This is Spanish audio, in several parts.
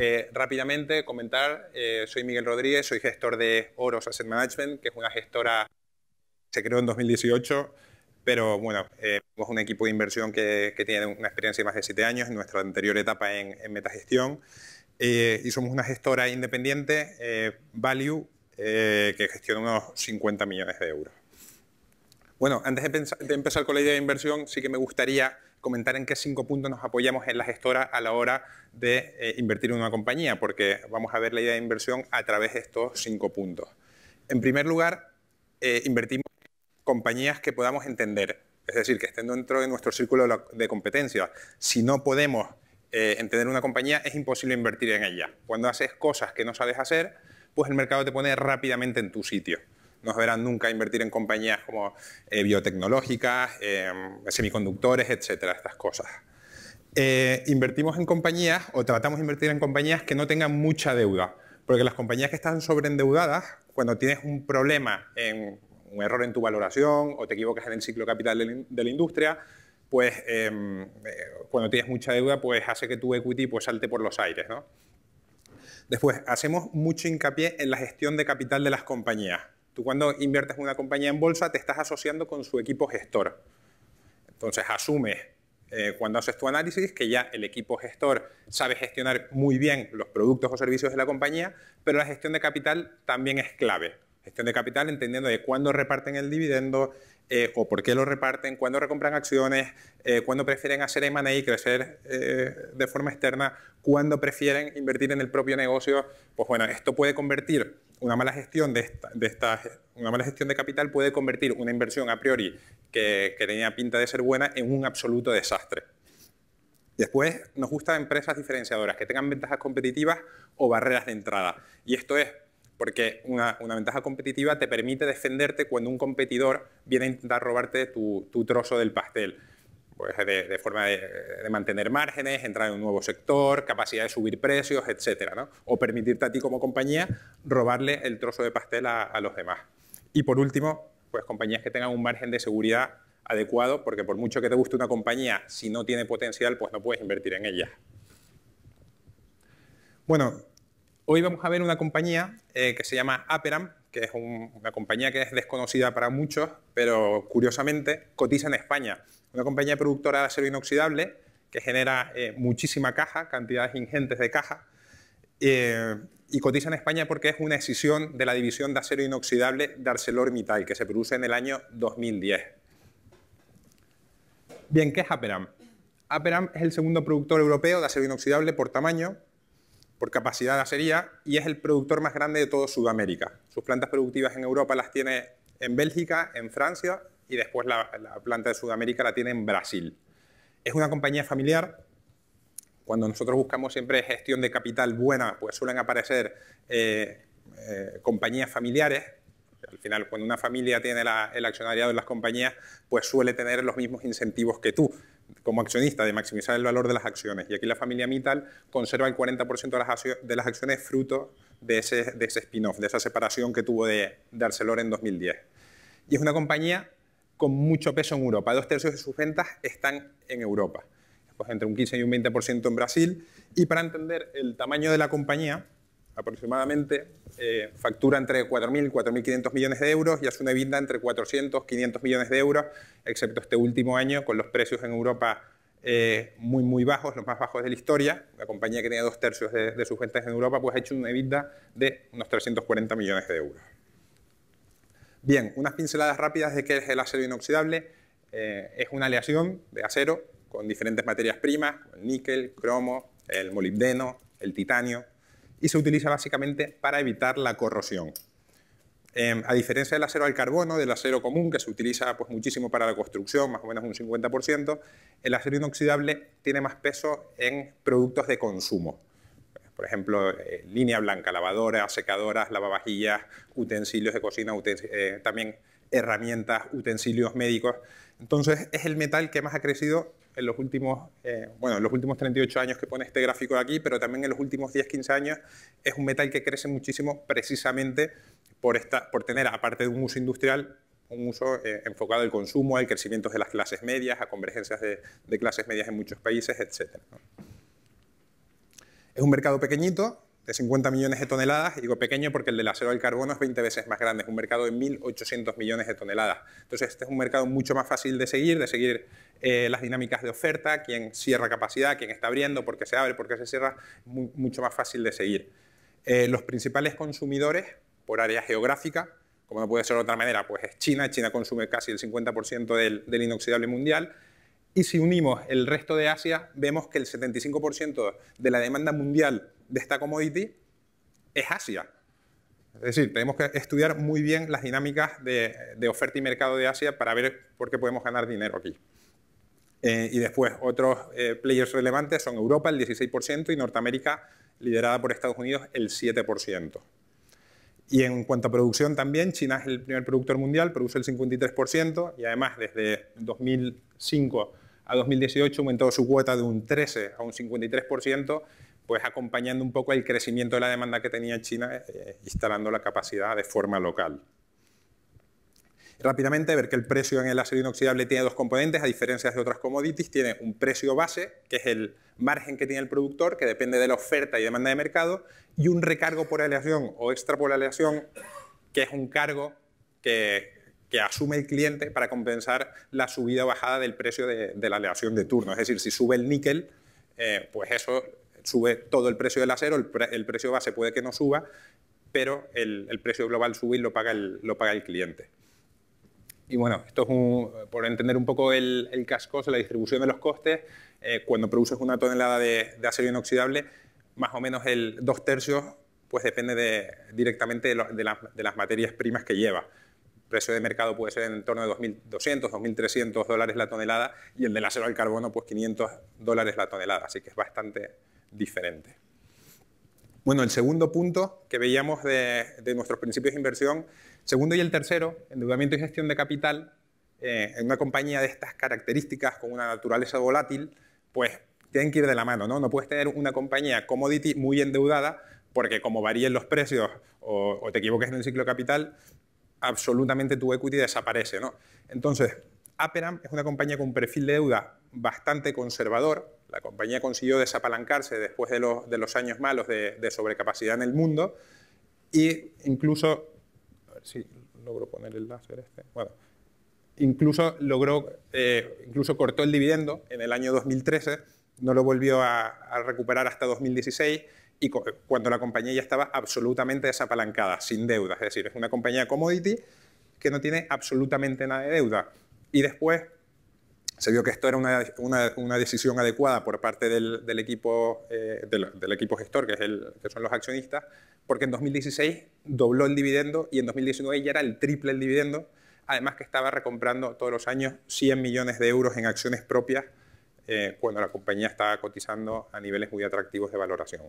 Eh, rápidamente comentar, eh, soy Miguel Rodríguez, soy gestor de Oros Asset Management, que es una gestora se creó en 2018, pero bueno, es eh, un equipo de inversión que, tiene una experiencia de más de siete años en nuestra anterior etapa en, en metagestión. y somos una gestora independiente, Value, que gestiona unos 50 millones de euros. Bueno, antes de, empezar con la idea de inversión, sí que me gustaría comentar en qué cinco puntos nos apoyamos en la gestora a la hora de eh, invertir en una compañía, porque vamos a ver la idea de inversión a través de estos cinco puntos. En primer lugar, eh, invertimos en compañías que podamos entender, es decir, que estén dentro de nuestro círculo de competencia. Si no podemos eh, entender una compañía, es imposible invertir en ella. Cuando haces cosas que no sabes hacer, pues el mercado te pone rápidamente en tu sitio nos verán nunca invertir en compañías como eh, biotecnológicas, eh, semiconductores, etcétera, estas cosas. Eh, invertimos en compañías o tratamos de invertir en compañías que no tengan mucha deuda, porque las compañías que están sobreendeudadas, cuando tienes un problema, un error en tu valoración o te equivocas en el ciclo capital de la, industria, pues em, cuando tienes mucha deuda, pues hace que tu equity pues, salte por los aires. Después, hacemos mucho hincapié en la gestión de capital de las compañías. Tú cuando inviertes en una compañía en bolsa te estás asociando con su equipo gestor. Entonces asume eh, cuando haces tu análisis que ya el equipo gestor sabe gestionar muy bien los productos o servicios de la compañía, pero la gestión de capital también es clave. Gestión de capital entendiendo de cuándo reparten el dividendo eh, o por qué lo reparten, cuándo recompran acciones, eh, cuándo prefieren hacer M&A y crecer de forma externa, cuándo prefieren invertir en el propio negocio. Pues bueno, esto puede convertir una mala gestión de, una mala gestión de capital puede convertir una inversión a priori que, tenía pinta de ser buena en un absoluto desastre. Después, nos gustan empresas diferenciadoras, que tengan ventajas competitivas o barreras de entrada. Y esto es porque una, ventaja competitiva te permite defenderte cuando un competidor viene a intentar robarte tu trozo del pastel pues, de, forma de, mantener márgenes, entrar en un nuevo sector, capacidad de subir precios, etcétera, O permitirte a ti como compañía robarle el trozo de pastel a, los demás. Y por último, pues compañías que tengan un margen de seguridad adecuado, porque por mucho que te guste una compañía, si no tiene potencial, pues no puedes invertir en ella. Bueno, hoy vamos a ver una compañía eh, que se llama Aperam, que es una compañía que es desconocida para muchos, pero curiosamente cotiza en España. Una compañía productora de acero inoxidable que genera eh, muchísima caja, cantidades ingentes de caja, eh, y cotiza en España porque es una escisión de la división de acero inoxidable de ArcelorMittal, que se produce en el año 2010. Bien, ¿qué es Aperam? Aperam es el segundo productor europeo de acero inoxidable por tamaño, por capacidad de acería, y es el productor más grande de toda Sudamérica. Sus plantas productivas en Europa las tiene en Bélgica, en Francia, y después la, planta de Sudamérica la tiene en Brasil. Es una compañía familiar cuando nosotros buscamos siempre gestión de capital buena, pues suelen aparecer eh, eh, compañías familiares. Al final, cuando una familia tiene el accionariado de las compañías, pues suele tener los mismos incentivos que tú como accionista de maximizar el valor de las acciones. Y aquí la familia Mital conserva el 40% de las, de las acciones fruto de ese, de ese spin-off, de esa separación que tuvo de, de Arcelor en 2010. Y es una compañía con mucho peso en Europa. Dos tercios de sus ventas están en Europa, pues entre un 15 y un 20% en Brasil. Y para entender el tamaño de la compañía, aproximadamente eh, factura entre 4.000 y 4.500 millones de euros y hace una EBITDA entre 400 y 500 millones de euros, excepto este último año con los precios en Europa eh, muy, muy bajos, los más bajos de la historia. La compañía que tenía dos tercios de, sus ventas en Europa pues ha hecho una EBITDA de unos 340 millones de euros. Bien, unas pinceladas rápidas de qué es el acero inoxidable. Eh, es una aleación de acero con diferentes materias primas, el níquel, cromo, el molibdeno, el titanio, y se utiliza básicamente para evitar la corrosión. Em, a diferencia del acero al carbono, del acero común, que se utiliza pues, muchísimo para la construcción, más o menos un 50%, el acero inoxidable tiene más peso en productos de consumo. Por ejemplo, eh, línea blanca, lavadoras, secadoras, lavavajillas, utensilios de cocina, eh, también herramientas, utensilios médicos. Entonces, es el metal que más ha crecido en los últimos, eh, bueno, los últimos 38 años que pone este gráfico de aquí, pero también en los últimos 10, 15 años es un metal que crece muchísimo precisamente por, por tener, aparte de un uso industrial, un uso enfocado al consumo, al crecimiento de las clases medias, a convergencias de, clases medias en muchos países, etc. Es un mercado pequeñito, de 50 millones de toneladas, digo pequeño porque el del acero al carbono es 20 veces más grande, es un mercado de 1.800 millones de toneladas. Entonces este es un mercado mucho más fácil de seguir, de seguir eh, las dinámicas de oferta, quién cierra capacidad, quién está abriendo, por qué se abre, por qué se cierra, mucho más fácil de seguir. Eh, los principales consumidores por área geográfica, como no puede ser de otra manera, pues es China, China consume casi el 50% del inoxidable mundial, y si unimos el resto de Asia, vemos que el 75% de la demanda mundial de esta commodity es Asia. Es decir, tenemos que estudiar muy bien las dinámicas de, oferta y mercado de Asia para ver por qué podemos ganar dinero aquí. Eh, y después, otros eh, players relevantes son Europa, el 16%, y Norteamérica, liderada por Estados Unidos, el 7%. Y en cuanto a producción también, China es el primer productor mundial, produce el 53%, y además desde 2005 a 2018 aumentó su cuota de un 13 a un 53%, pues acompañando un poco el crecimiento de la demanda que tenía China, eh, eh, instalando la capacidad de forma local. Rápidamente, ver que el precio en el acero inoxidable tiene dos componentes, a diferencia de otras commodities, tiene un precio base, que es el margen que tiene el productor, que depende de la oferta y demanda de mercado, y un recargo por aleación o extra por aleación, que es un cargo que que asume el cliente para compensar la subida o bajada del precio de, la aleación de turno. Es decir, si sube el níquel, eh, pues eso sube todo el precio del acero, el, precio base puede que no suba, pero el, precio global sube y lo paga el, cliente. Y bueno, esto es un, por entender un poco el, el cash la distribución de los costes, eh, cuando produces una tonelada de, acero inoxidable, más o menos el dos tercios pues depende directamente de las materias primas que lleva precio de mercado puede ser en torno de 2.200, 2.300 dólares la tonelada y el del acero al carbono pues 500 dólares la tonelada, así que es bastante diferente. Bueno, el segundo punto que veíamos de, nuestros principios de inversión, segundo y el tercero, endeudamiento y gestión de capital, eh, en una compañía de estas características con una naturaleza volátil, pues tienen que ir de la mano, ¿no? No puedes tener una compañía commodity muy endeudada porque como varíen los precios o, te equivoques en el ciclo capital, absolutamente tu equity desaparece. ¿no? Entonces, Aperam es una compañía con un perfil de deuda bastante conservador. La compañía consiguió desapalancarse después de los, años malos de, sobrecapacidad en el mundo incluso, a poner el láser este, incluso, logró, eh, incluso cortó el dividendo en el año 2013, no lo volvió a recuperar hasta 2016 y cuando la compañía ya estaba absolutamente desapalancada, sin deuda. Es decir, es una compañía commodity que no tiene absolutamente nada de deuda. Y después se vio que esto era una, decisión adecuada por parte del, equipo, eh, del, equipo gestor, que, es el, que son los accionistas, porque en 2016 dobló el dividendo y en 2019 ya era el triple el dividendo, además que estaba recomprando todos los años 100 millones de euros en acciones propias eh, cuando la compañía estaba cotizando a niveles muy atractivos de valoración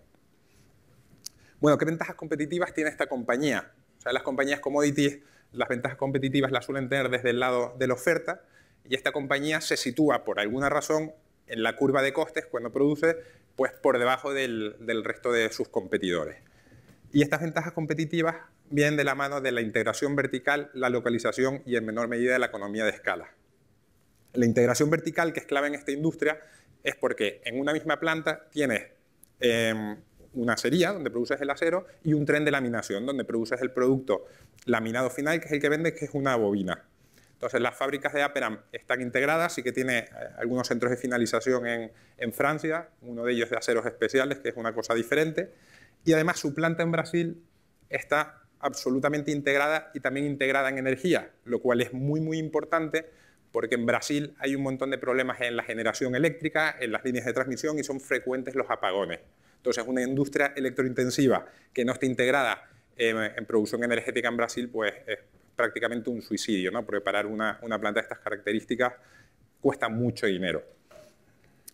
bueno, ¿qué ventajas competitivas tiene esta compañía? O sea, las compañías commodities, las ventajas competitivas las suelen tener desde el lado de la oferta y esta compañía se sitúa por alguna razón en la curva de costes cuando produce, pues por debajo del, resto de sus competidores. Y estas ventajas competitivas vienen de la mano de la integración vertical, la localización y en menor medida la economía de escala. La integración vertical que es clave en esta industria es porque en una misma planta tienes em, una acería, donde produces el acero, y un tren de laminación, donde produces el producto laminado final, que es el que vende, que es una bobina. Entonces, las fábricas de Aperam están integradas, sí que tiene eh, algunos centros de finalización en Francia, uno de ellos de aceros especiales, que es una cosa diferente, y además su planta en Brasil está absolutamente integrada y también integrada en energía, lo cual es muy, muy importante porque en Brasil hay un montón de problemas en la generación eléctrica, en las líneas de transmisión y son frecuentes los apagones. Entonces, una industria electrointensiva que no esté integrada em, en producción energética en Brasil, pues es prácticamente un suicidio, ¿no? Preparar una, planta de estas características cuesta mucho dinero.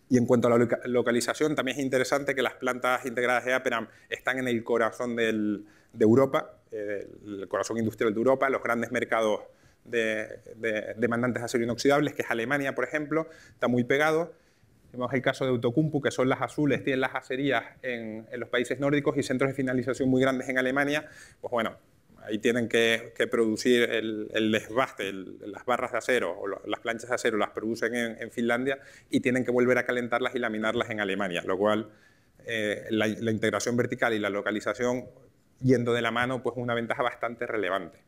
Y en cuanto a la localización, también es interesante que las plantas integradas de Aperam están en el corazón de Europa, eh, el corazón industrial de Europa, los grandes mercados de, demandantes de acero inoxidables, que es Alemania, por ejemplo, está muy pegado. Tenemos el caso de Autocumpu, que son las azules, tienen las acerías en, los países nórdicos y centros de finalización muy grandes en Alemania. Pues bueno, ahí tienen que, producir el, desbaste, las barras de acero o las planchas de acero las producen en, Finlandia y tienen que volver a calentarlas y laminarlas en Alemania, lo cual eh, la, integración vertical y la localización yendo de la mano, pues una ventaja bastante relevante.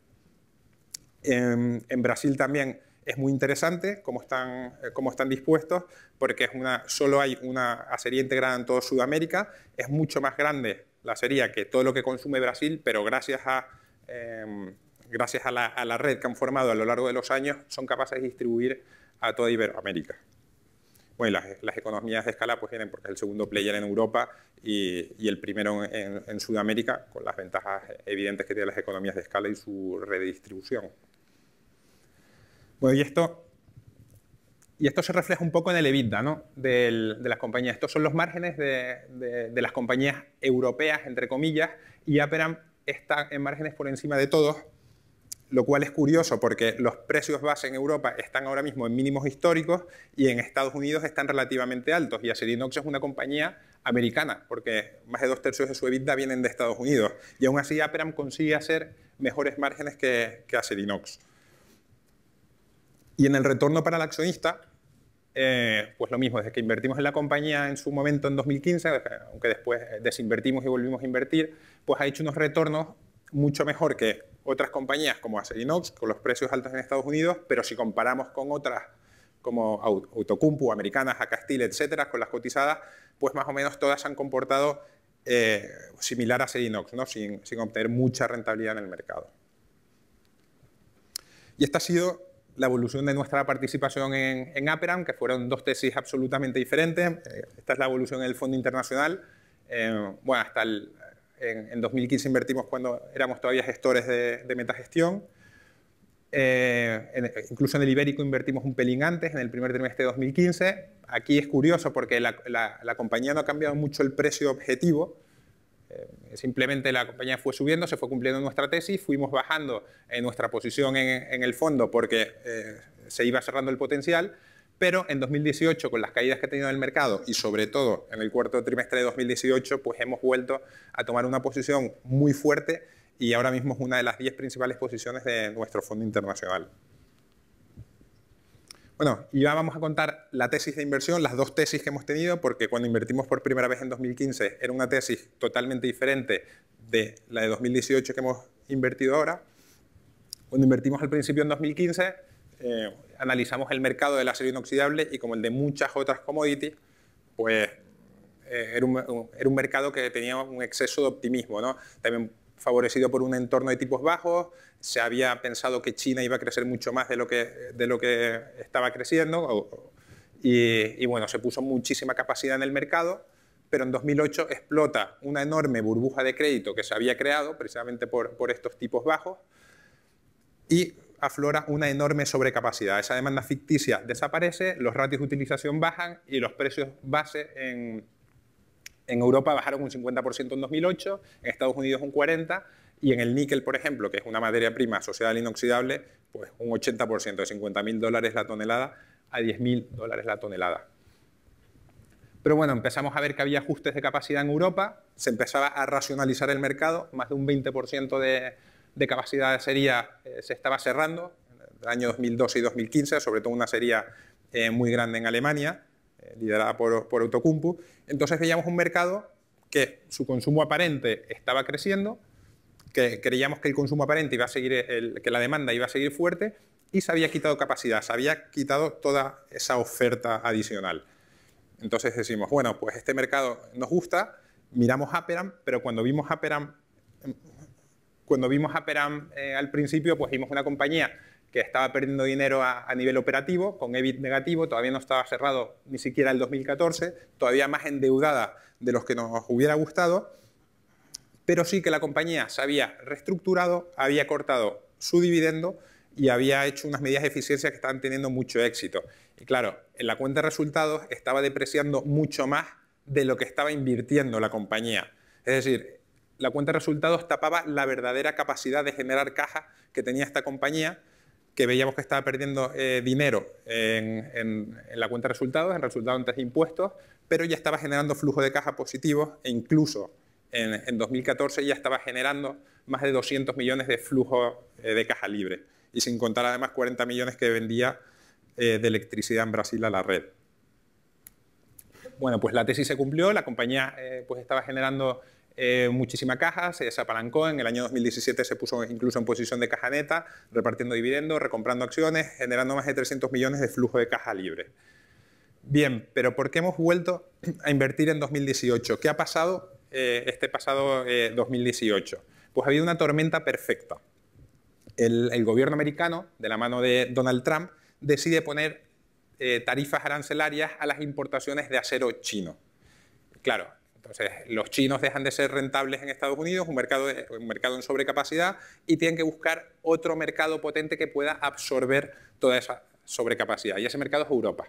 en Brasil también es muy interesante cómo están, eh, cómo están dispuestos, porque es una, solo hay una acería integrada en toda Sudamérica, es mucho más grande la acería que todo lo que consume Brasil, pero gracias a, em, gracias a la, red que han formado a lo largo de los años, son capaces de distribuir a toda Iberoamérica bueno, las, economías de escala pues vienen porque es el segundo player en Europa y, el primero en, Sudamérica, con las ventajas evidentes que tienen las economías de escala y su redistribución. Bueno, y esto, y esto se refleja un poco en el EBITDA ¿no? de las compañías. Estos son los márgenes de, las compañías europeas, entre comillas, y Aperam está en márgenes por encima de todos, lo cual es curioso porque los precios base en Europa están ahora mismo en mínimos históricos y en Estados Unidos están relativamente altos. Y Acerinox es una compañía americana, porque más de dos tercios de su EBITDA vienen de Estados Unidos. Y aún así Aperam consigue hacer mejores márgenes que, que Acerinox. Y en el retorno para el accionista, eh, pues lo mismo, desde que invertimos en la compañía en su momento en 2015, eh, aunque después eh, desinvertimos y volvimos a invertir, pues ha hecho unos retornos mucho mejor que otras compañías como Acerinox, con los precios altos en Estados Unidos, pero si comparamos con otras como Autocumpu, Americanas, Acastil, etcétera, con las cotizadas, pues más o menos todas han comportado similar a Acerinox, ¿no? sin, sin obtener mucha rentabilidad en el mercado. Y esta ha sido la evolución de nuestra participación en, Aperam, que fueron dos tesis absolutamente diferentes. Eh, esta es la evolución en el Fondo Internacional. Eh, bueno, hasta en, 2015 invertimos cuando éramos todavía gestores de, metagestión. Eh, incluso en el Ibérico invertimos un pelín antes, en el primer trimestre de 2015. Aquí es curioso porque la compañía no ha cambiado mucho el precio objetivo, eh, simplemente la compañía fue subiendo, se fue cumpliendo nuestra tesis, fuimos bajando en nuestra posición en, el fondo porque eh, se iba cerrando el potencial, pero en 2018, con las caídas que ha tenido el mercado y sobre todo en el cuarto trimestre de 2018, pues hemos vuelto a tomar una posición muy fuerte y ahora mismo es una de las 10 principales posiciones de nuestro fondo internacional. Bueno, y ya vamos a contar la tesis de inversión, las dos tesis que hemos tenido, porque cuando invertimos por primera vez en 2015 era una tesis totalmente diferente de la de 2018 que hemos invertido ahora. Cuando invertimos al principio en 2015, eh, analizamos el mercado del acero inoxidable y como el de muchas otras commodities, pues eh, era, un, mercado que tenía un exceso de optimismo. ¿no? favorecido por un entorno de tipos bajos, se había pensado que China iba a crecer mucho más de lo que, de lo que estaba creciendo, y, bueno, se puso muchísima capacidad en el mercado, pero en 2008 explota una enorme burbuja de crédito que se había creado precisamente por, por estos tipos bajos y aflora una enorme sobrecapacidad. Esa demanda ficticia desaparece, los ratios de utilización bajan y los precios base en, en Europa bajaron un 50% en 2008, en Estados Unidos un 40% y en el níquel, por ejemplo, que es una materia prima asociada al inoxidable, pues un 80% de 50.000 dólares la tonelada a 10.000 dólares la tonelada. Pero bueno, empezamos a ver que había ajustes de capacidad en Europa, se empezaba a racionalizar el mercado, más de un 20% de, capacidad de sería eh, se estaba cerrando, en el año 2012 y 2015, sobre todo una serie eh, muy grande en Alemania, eh, liderada por, por Autocumpu. Entonces veíamos un mercado que su consumo aparente estaba creciendo, que creíamos que el consumo aparente iba a seguir, el, que la demanda iba a seguir fuerte y se había quitado capacidad, se había quitado toda esa oferta adicional. Entonces decimos, bueno, pues este mercado nos gusta, miramos Aperam, pero cuando vimos Aperam, cuando vimos eh, al principio, pues vimos una compañía que estaba perdiendo dinero a, nivel operativo, con EBIT negativo, todavía no estaba cerrado ni siquiera el 2014, todavía más endeudada de los que nos hubiera gustado, pero sí que la compañía se había reestructurado, había cortado su dividendo y había hecho unas medidas de eficiencia que estaban teniendo mucho éxito. Y claro, en la cuenta de resultados estaba depreciando mucho más de lo que estaba invirtiendo la compañía. Es decir, la cuenta de resultados tapaba la verdadera capacidad de generar caja que tenía esta compañía que veíamos que estaba perdiendo eh, dinero en, la cuenta de resultados, en resultados antes de impuestos, pero ya estaba generando flujo de caja positivo e incluso en, 2014 ya estaba generando más de 200 millones de flujo eh, de caja libre y sin contar además 40 millones que vendía eh, de electricidad en Brasil a la red. Bueno, pues la tesis se cumplió, la compañía pues estaba generando eh, muchísima caja, se desapalancó, en el año 2017 se puso incluso en posición de caja neta, repartiendo dividendos, recomprando acciones, generando más de 300 millones de flujo de caja libre. Bien, pero ¿por qué hemos vuelto a invertir en 2018? ¿Qué ha pasado eh, este pasado 2018? Eh, pues ha habido una tormenta perfecta. El, gobierno americano, de la mano de Donald Trump, decide poner tarifas arancelarias a las importaciones de acero chino. Claro, entonces, los chinos dejan de ser rentables en Estados Unidos, un mercado, mercado en sobrecapacidad, y tienen que buscar otro mercado potente que pueda absorber toda esa sobrecapacidad. Y ese mercado es Europa.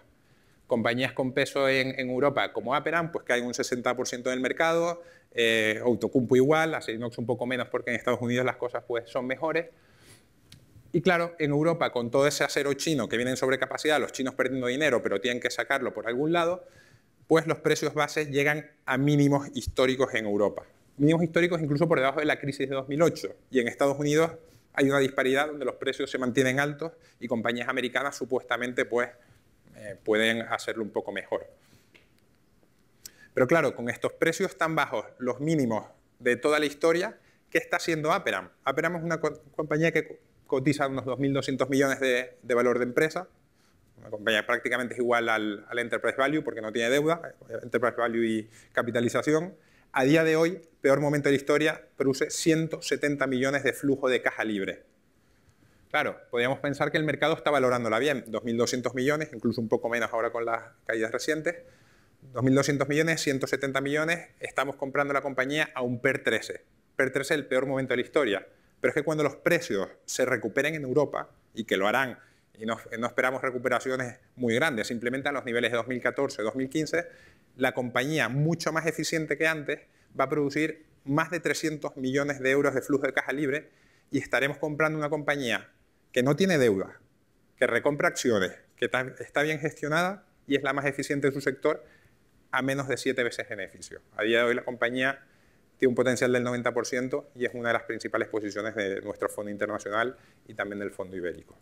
Compañías con peso en, Europa, como Aperam, pues que hay un 60% del mercado, Autocumpo eh, igual, Acerinox un poco menos porque en Estados Unidos las cosas pues, son mejores. Y claro, en Europa, con todo ese acero chino que viene en sobrecapacidad, los chinos perdiendo dinero, pero tienen que sacarlo por algún lado, pues los precios bases llegan a mínimos históricos en Europa. Mínimos históricos incluso por debajo de la crisis de 2008. Y en Estados Unidos hay una disparidad donde los precios se mantienen altos y compañías americanas supuestamente pues, eh, pueden hacerlo un poco mejor. Pero claro, con estos precios tan bajos, los mínimos de toda la historia, ¿qué está haciendo Aperam? Aperam es una compañía que cotiza unos 2.200 millones de valor de empresa, una compañía prácticamente es igual al, al Enterprise Value porque no tiene deuda, eh, Enterprise Value y capitalización. A día de hoy, peor momento de la historia, produce 170 millones de flujo de caja libre. Claro, podríamos pensar que el mercado está valorándola bien, 2.200 millones, incluso un poco menos ahora con las caídas recientes. 2.200 millones, 170 millones, estamos comprando la compañía a un PER 13. PER 13 es el peor momento de la historia, pero es que cuando los precios se recuperen en Europa, y que lo harán y no, esperamos recuperaciones muy grandes, simplemente a los niveles de 2014-2015, la compañía, mucho más eficiente que antes, va a producir más de 300 millones de euros de flujo de caja libre y estaremos comprando una compañía que no tiene deuda, que recompra acciones, que está bien gestionada y es la más eficiente en su sector a menos de 7 veces beneficio. A día de hoy la compañía tiene un potencial del 90% y es una de las principales posiciones de nuestro fondo internacional y también del fondo ibérico.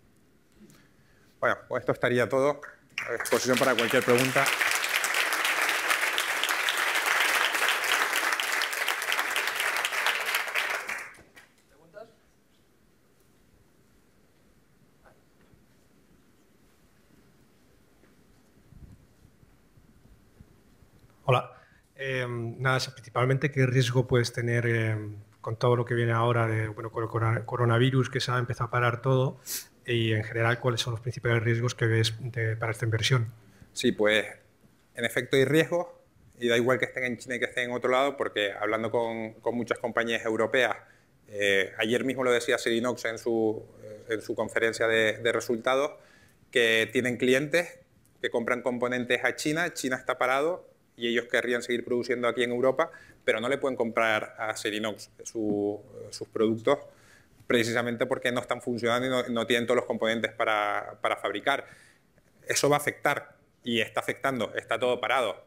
Bueno, pues esto estaría todo. A disposición para cualquier pregunta. ¿Preguntas? Hola. Eh, nada, principalmente qué riesgo puedes tener eh, con todo lo que viene ahora de bueno, con el coronavirus que se ha empezado a parar todo y en general cuáles son los principales riesgos que ves para esta inversión. Sí, pues en efecto hay riesgos y da igual que estén en China y que estén en otro lado porque hablando con, muchas compañías europeas, eh, ayer mismo lo decía Serinox en su, eh, conferencia de, resultados, que tienen clientes que compran componentes a China, China está parado y ellos querrían seguir produciendo aquí en Europa, pero no le pueden comprar a Serinox sus productos precisamente porque no están funcionando y no, tienen todos los componentes para, para, fabricar. Eso va a afectar y está afectando, está todo parado.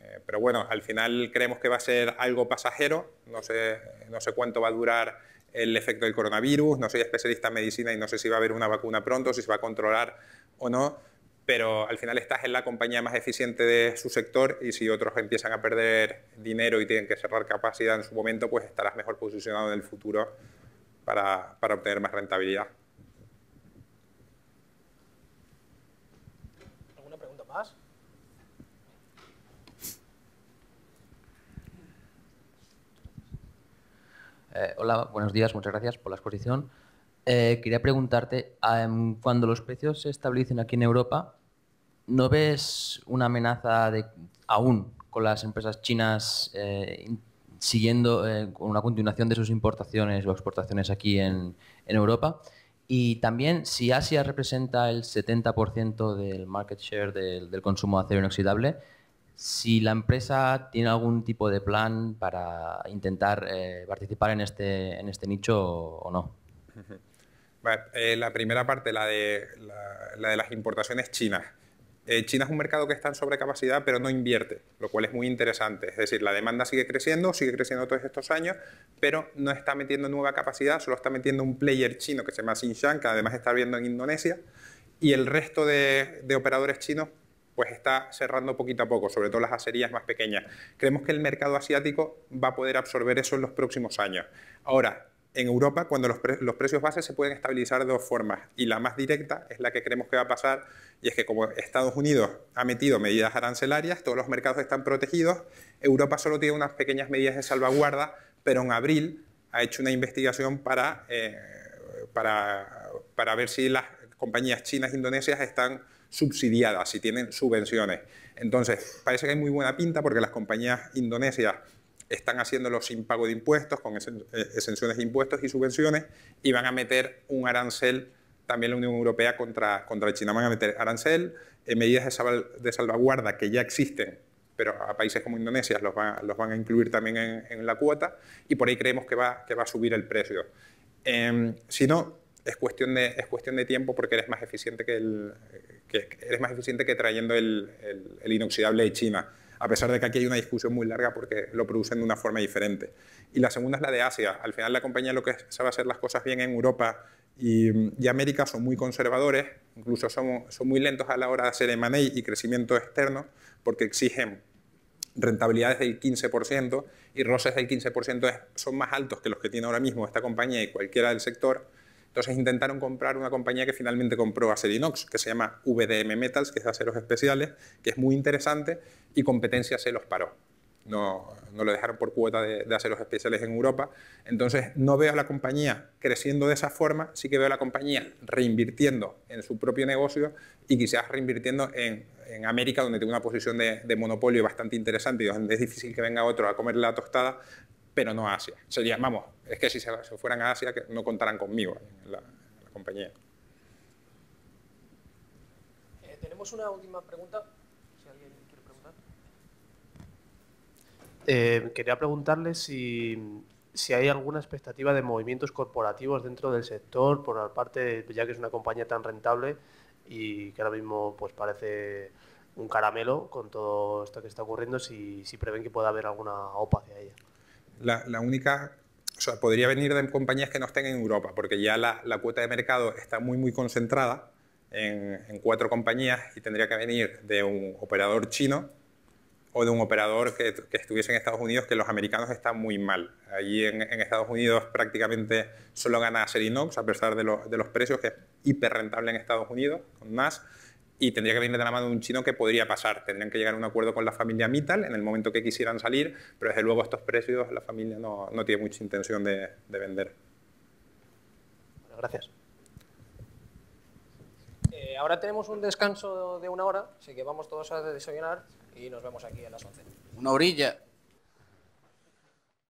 Eh, pero bueno, al final creemos que va a ser algo pasajero, no sé, no sé cuánto va a durar el efecto del coronavirus, no soy especialista en medicina y no sé si va a haber una vacuna pronto, si se va a controlar o no, pero al final estás en la compañía más eficiente de su sector y si otros empiezan a perder dinero y tienen que cerrar capacidad en su momento, pues estarás mejor posicionado en el futuro para, obtener más rentabilidad. ¿Alguna pregunta más? Eh, hola, buenos días, muchas gracias por la exposición. Eh, quería preguntarte, em, cuando los precios se establecen aquí en Europa, ¿no ves una amenaza de, aún con las empresas chinas eh, siguiendo eh, con una continuación de sus importaciones o exportaciones aquí en, Europa. Y también si Asia representa el 70% del market share del, consumo de acero inoxidable, si la empresa tiene algún tipo de plan para intentar eh, participar en este, en este nicho o, no. Eh, la primera parte, la de, la de las importaciones chinas. Eh, China es un mercado que está en sobrecapacidad, pero no invierte, lo cual es muy interesante. Es decir, la demanda sigue creciendo, sigue creciendo todos estos años, pero no está metiendo nueva capacidad, solo está metiendo un player chino que se llama Xinjiang, que además está viendo en Indonesia, y el resto de, operadores chinos pues está cerrando poquito a poco, sobre todo las acerías más pequeñas. Creemos que el mercado asiático va a poder absorber eso en los próximos años. Ahora, en Europa, cuando los, precios base se pueden estabilizar de dos formas, y la más directa es la que creemos que va a pasar, y es que como Estados Unidos ha metido medidas arancelarias, todos los mercados están protegidos, Europa solo tiene unas pequeñas medidas de salvaguarda, pero en abril ha hecho una investigación para, eh, para, para ver si las compañías chinas e indonesias están subsidiadas, si tienen subvenciones. Entonces, parece que hay muy buena pinta porque las compañías indonesias están haciendo los impagos de impuestos, con eh, exenciones de impuestos y subvenciones, y van a meter un arancel, también la Unión Europea contra, contra China, van a meter arancel, en eh, medidas de, salvaguarda que ya existen, pero a países como Indonesia los, van a incluir también en, la cuota, y por ahí creemos que va, que va a subir el precio. Em, si no, es cuestión, de, es cuestión de tiempo porque eres más eficiente que, eh, más eficiente que trayendo el inoxidable de China a pesar de que aquí hay una discusión muy larga porque lo producen de una forma diferente. Y la segunda es la de Asia. Al final la compañía lo que sabe hacer las cosas bien en Europa y, América son muy conservadores, incluso son, son muy lentos a la hora de hacer M&A y crecimiento externo porque exigen rentabilidades del 15% y roces del 15% son más altos que los que tiene ahora mismo esta compañía y cualquiera del sector entonces intentaron comprar una compañía que finalmente compró Acerinox, que se llama VDM Metals, que es de aceros especiales, que es muy interesante y competencia se los paró. No, no lo dejaron por cuota de, aceros especiales en Europa. Entonces no veo a la compañía creciendo de esa forma, sí que veo a la compañía reinvirtiendo en su propio negocio y quizás reinvirtiendo en, América, donde tiene una posición de, de monopolio bastante interesante y donde es difícil que venga otro a comer la tostada, pero no a Asia. Sería, vamos, es que si se, fueran a Asia no contarán conmigo en la, compañía. Eh, tenemos una última pregunta, si alguien quiere preguntar. Eh, quería preguntarle si, hay alguna expectativa de movimientos corporativos dentro del sector, por la parte, ya que es una compañía tan rentable y que ahora mismo pues parece un caramelo con todo esto que está ocurriendo, si, si prevén que pueda haber alguna OPA hacia ella la, única o sea, podría venir de compañías que no estén en Europa, porque ya la, cuota de mercado está muy, muy concentrada en, cuatro compañías y tendría que venir de un operador chino o de un operador que, estuviese en Estados Unidos, que los americanos están muy mal. Allí en, Estados Unidos prácticamente solo gana Serinox, a pesar de, los precios, que es hiper rentable en Estados Unidos, con más y tendría que venir de la mano de un chino que podría pasar. Tendrían que llegar a un acuerdo con la familia Mittal en el momento que quisieran salir, pero desde luego estos precios la familia no, tiene mucha intención de, vender. gracias. Eh, ahora tenemos un descanso de una hora, así que vamos todos a desayunar y nos vemos aquí a las 11. Una orilla.